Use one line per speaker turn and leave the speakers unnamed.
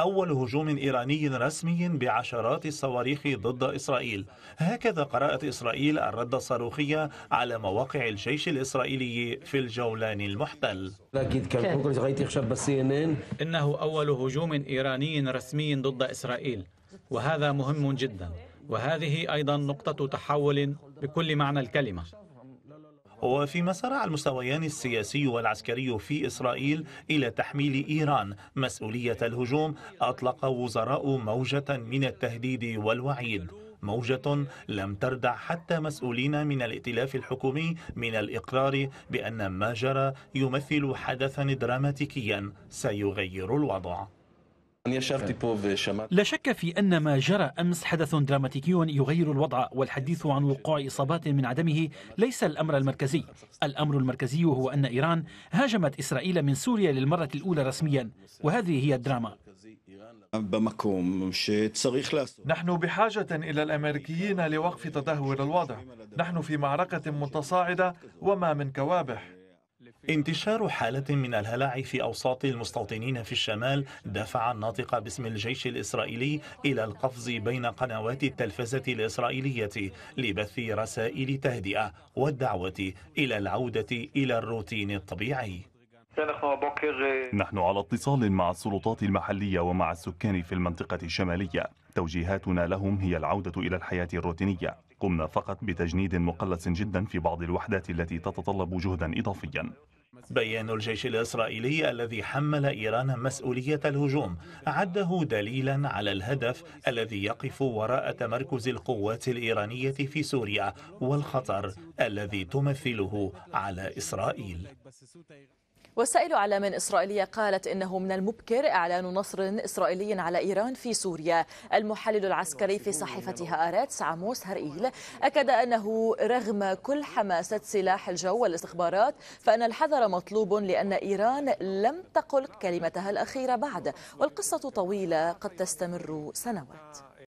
أول هجوم إيراني رسمي بعشرات الصواريخ ضد إسرائيل هكذا قرأت إسرائيل الرد الصاروخي على مواقع الجيش
الإسرائيلي في الجولان المحتل إنه أول هجوم إيراني رسمي ضد إسرائيل وهذا مهم جدا وهذه أيضا نقطة تحول بكل معنى الكلمة وفيما
سارع المستويان السياسي والعسكري في إسرائيل إلى تحميل إيران مسؤولية الهجوم أطلق وزراء موجة من التهديد والوعيد موجة لم تردع حتى مسؤولين من الائتلاف الحكومي من الإقرار بأن ما جرى يمثل حدثا دراماتيكيا سيغير
الوضع لا شك في أن ما جرى أمس حدث دراماتيكي يغير الوضع والحديث عن وقوع إصابات من عدمه ليس الأمر المركزي الأمر المركزي هو أن إيران هاجمت إسرائيل من سوريا للمرة الأولى رسميا وهذه هي الدراما نحن بحاجة إلى
الأمريكيين لوقف تدهور الوضع نحن في معركة متصاعدة وما
من كوابح انتشار حالة من الهلع في أوساط المستوطنين في الشمال دفع الناطق باسم الجيش الإسرائيلي إلى القفز بين قنوات التلفزة الإسرائيلية لبث رسائل تهدئة والدعوة إلى العودة إلى الروتين الطبيعي
نحن على اتصال مع السلطات المحلية ومع السكان في المنطقة الشمالية توجيهاتنا لهم هي العودة إلى الحياة الروتينية قمنا فقط بتجنيد مقلص جدا في بعض الوحدات التي تتطلب جهدا إضافيا
بيان الجيش الإسرائيلي الذي حمل إيران مسؤولية الهجوم عده دليلا على الهدف الذي يقف وراء تمركز القوات الإيرانية في سوريا والخطر الذي تمثله على إسرائيل
وسائل أعلام إسرائيلية قالت إنه من المبكر إعلان نصر إسرائيلي على إيران في سوريا المحلل العسكري في صحيفة هآرتس عموس هرئيل أكد أنه رغم كل حماسة سلاح الجو والاستخبارات فأن الحذر مطلوب لأن إيران لم تقل كلمتها الأخيرة بعد والقصة طويلة قد تستمر سنوات